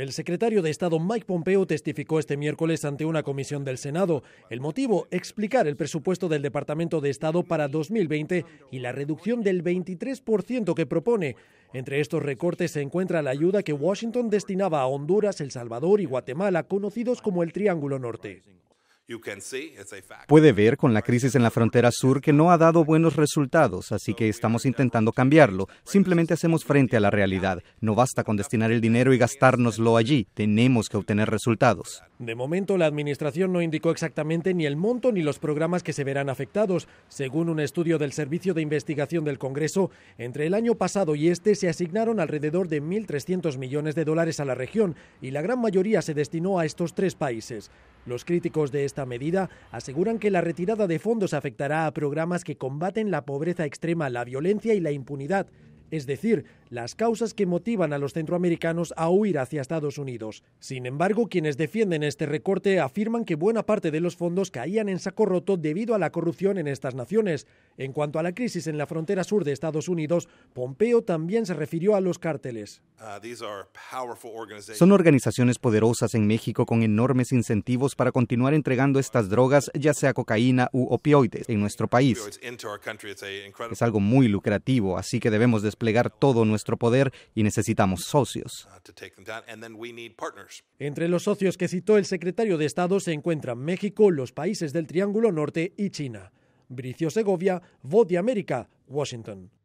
El secretario de Estado Mike Pompeo testificó este miércoles ante una comisión del Senado. El motivo, explicar el presupuesto del Departamento de Estado para 2020 y la reducción del 23% que propone. Entre estos recortes se encuentra la ayuda que Washington destinaba a Honduras, El Salvador y Guatemala, conocidos como el Triángulo Norte. Puede ver con la crisis en la frontera sur que no ha dado buenos resultados, así que estamos intentando cambiarlo. Simplemente hacemos frente a la realidad. No basta con destinar el dinero y gastárnoslo allí. Tenemos que obtener resultados. De momento, la Administración no indicó exactamente ni el monto ni los programas que se verán afectados. Según un estudio del Servicio de Investigación del Congreso, entre el año pasado y este se asignaron alrededor de 1.300 millones de dólares a la región y la gran mayoría se destinó a estos tres países. Los críticos de esta medida aseguran que la retirada de fondos afectará a programas que combaten la pobreza extrema, la violencia y la impunidad, es decir, las causas que motivan a los centroamericanos a huir hacia Estados Unidos. Sin embargo, quienes defienden este recorte afirman que buena parte de los fondos caían en saco roto debido a la corrupción en estas naciones. En cuanto a la crisis en la frontera sur de Estados Unidos, Pompeo también se refirió a los cárteles. Uh, Son organizaciones poderosas en México con enormes incentivos para continuar entregando estas drogas, ya sea cocaína u opioides, en nuestro país. Es algo muy lucrativo, así que debemos desplegar todo nuestro nuestro poder y necesitamos socios. Uh, Entre los socios que citó el secretario de Estado se encuentran México, los países del Triángulo Norte y China. Bricio Segovia, Voz de América, Washington.